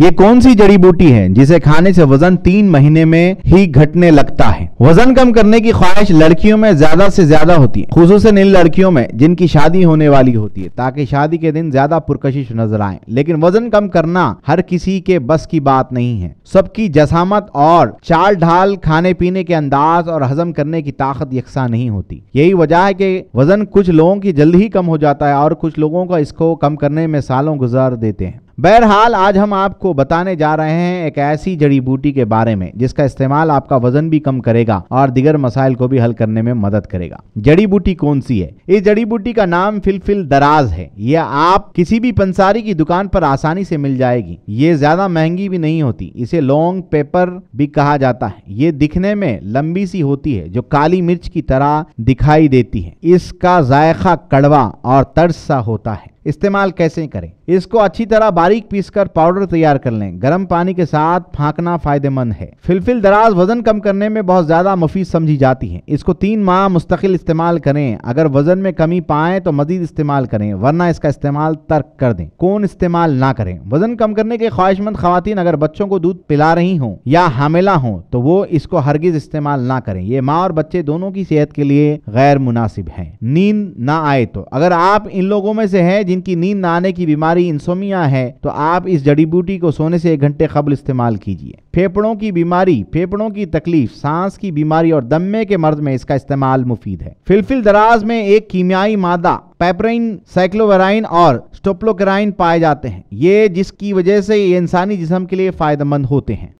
ये कौन सी जड़ी बूटी है जिसे खाने से वजन तीन महीने में ही घटने लगता है वजन कम करने की ख्वाहिश लड़कियों में ज्यादा से ज्यादा होती है खसूस इन लड़कियों में जिनकी शादी होने वाली होती है ताकि शादी के दिन ज्यादा पुरकशिश नजर आए लेकिन वजन कम करना हर किसी के बस की बात नहीं है सबकी जसामत और चाल ढाल खाने पीने के अंदाज और हजम करने की ताकत यकसा नहीं होती यही वजह है की वजन कुछ लोगों की जल्द ही कम हो जाता है और कुछ लोगों का इसको कम करने में सालों गुजार देते हैं बहरहाल आज हम आपको बताने जा रहे हैं एक ऐसी जड़ी बूटी के बारे में जिसका इस्तेमाल आपका वजन भी कम करेगा और दिगर मसाइल को भी हल करने में मदद करेगा जड़ी बूटी कौन सी है इस जड़ी बूटी का नाम फिलफिल दराज है यह आप किसी भी पंसारी की दुकान पर आसानी से मिल जाएगी ये ज्यादा महंगी भी नहीं होती इसे लॉन्ग पेपर भी कहा जाता है ये दिखने में लंबी सी होती है जो काली मिर्च की तरह दिखाई देती है इसका जायका कड़वा और तर्स सा होता है इस्तेमाल कैसे करें इसको अच्छी तरह बारीक पीसकर पाउडर तैयार कर लें गर्म पानी के साथ फाकना फायदेमंद है फिलफिल दराज वजन कम करने में बहुत ज्यादा मुफीद समझी जाती है इसको तीन माह मुस्तकिल इस्तेमाल करें अगर वजन में कमी पाए तो मजीद इस्तेमाल करें वरना इसका इस्तेमाल तर्क कर दें कौन इस्तेमाल ना करें वजन कम करने के ख्वाहिशमंद खातन अगर बच्चों को दूध पिला रही हो या हामिला हो तो वो इसको हरगिज इस्तेमाल ना करें ये माँ और बच्चे दोनों की सेहत के लिए गैर मुनासिब है नींद ना आए तो अगर आप इन लोगों में से है जिनकी नींद न आने की बीमारी इंसोमिया है तो आप इस जड़ी बूटी को सोने से एक घंटे कबल इस्तेमाल कीजिए फेफड़ों की बीमारी फेफड़ों की तकलीफ सांस की बीमारी और दमे के मर्ज में इसका इस्तेमाल मुफीद है फिलफिल दराज में एक कीमियाई मादा पेपराइन साइक्लोवेराइन और स्टोप्लोकराइन पाए जाते हैं ये जिसकी वजह से ये इंसानी जिसम के लिए फायदेमंद होते हैं